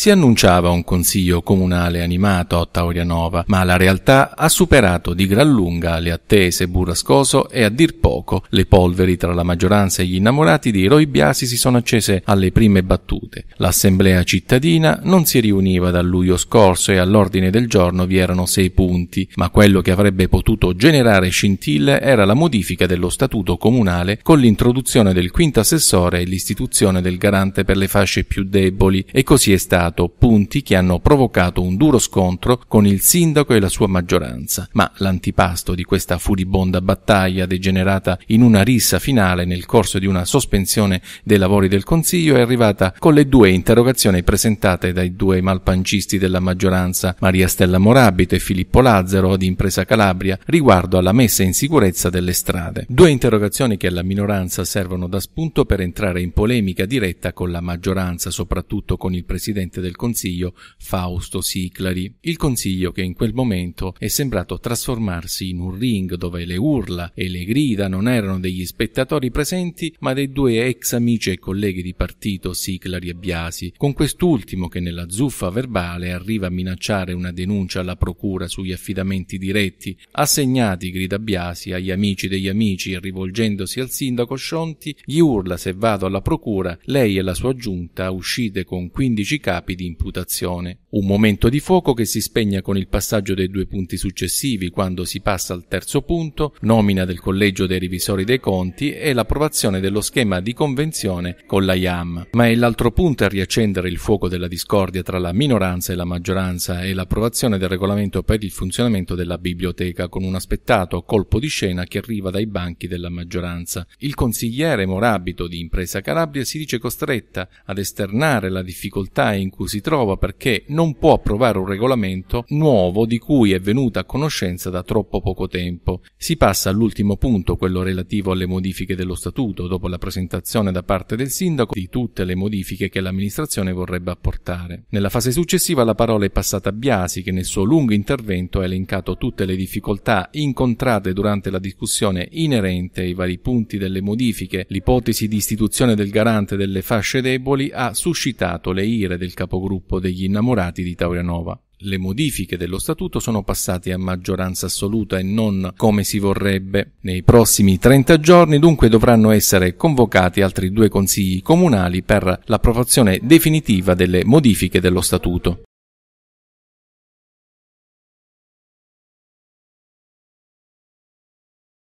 Si annunciava un consiglio comunale animato a Taurianova, ma la realtà ha superato di gran lunga le attese burrascoso e a dir poco le polveri tra la maggioranza e gli innamorati di Roy Biasi si sono accese alle prime battute. L'assemblea cittadina non si riuniva da luglio scorso e all'ordine del giorno vi erano sei punti, ma quello che avrebbe potuto generare scintille era la modifica dello statuto comunale con l'introduzione del quinto assessore e l'istituzione del garante per le fasce più deboli e così è stato scattato punti che hanno provocato un duro scontro con il sindaco e la sua maggioranza, ma l'antipasto di questa furibonda battaglia degenerata in una rissa finale nel corso di una sospensione dei lavori del Consiglio è arrivata con le due interrogazioni presentate dai due malpancisti della maggioranza, Maria Stella Morabito e Filippo Lazzaro di Impresa Calabria, riguardo alla messa in sicurezza delle strade. Due interrogazioni che alla minoranza servono da spunto per entrare in polemica diretta con la maggioranza, soprattutto con il presidente presidente del Consiglio Fausto Siclari. Il Consiglio che in quel momento è sembrato trasformarsi in un ring dove le urla e le grida non erano degli spettatori presenti ma dei due ex amici e colleghi di partito Siclari e Biasi, con quest'ultimo che nella zuffa verbale arriva a minacciare una denuncia alla procura sugli affidamenti diretti assegnati, grida Biasi, agli amici degli amici e rivolgendosi al sindaco Scionti gli urla se vado alla procura, lei e la sua giunta uscite con 15 capi capi di imputazione. Un momento di fuoco che si spegna con il passaggio dei due punti successivi quando si passa al terzo punto, nomina del collegio dei revisori dei conti e l'approvazione dello schema di convenzione con la IAM. Ma è l'altro punto a riaccendere il fuoco della discordia tra la minoranza e la maggioranza e l'approvazione del regolamento per il funzionamento della biblioteca con un aspettato colpo di scena che arriva dai banchi della maggioranza. Il consigliere Morabito di Impresa Calabria si dice costretta ad esternare la difficoltà in cui cui si trova perché non può approvare un regolamento nuovo di cui è venuta a conoscenza da troppo poco tempo. Si passa all'ultimo punto, quello relativo alle modifiche dello statuto, dopo la presentazione da parte del sindaco di tutte le modifiche che l'amministrazione vorrebbe apportare. Nella fase successiva la parola è passata a Biasi che nel suo lungo intervento ha elencato tutte le difficoltà incontrate durante la discussione inerente ai vari punti delle modifiche. L'ipotesi di istituzione del garante delle fasce deboli ha suscitato le ire del capo capogruppo degli innamorati di Taurianova. Le modifiche dello statuto sono passate a maggioranza assoluta e non come si vorrebbe. Nei prossimi 30 giorni dunque dovranno essere convocati altri due consigli comunali per l'approvazione definitiva delle modifiche dello statuto.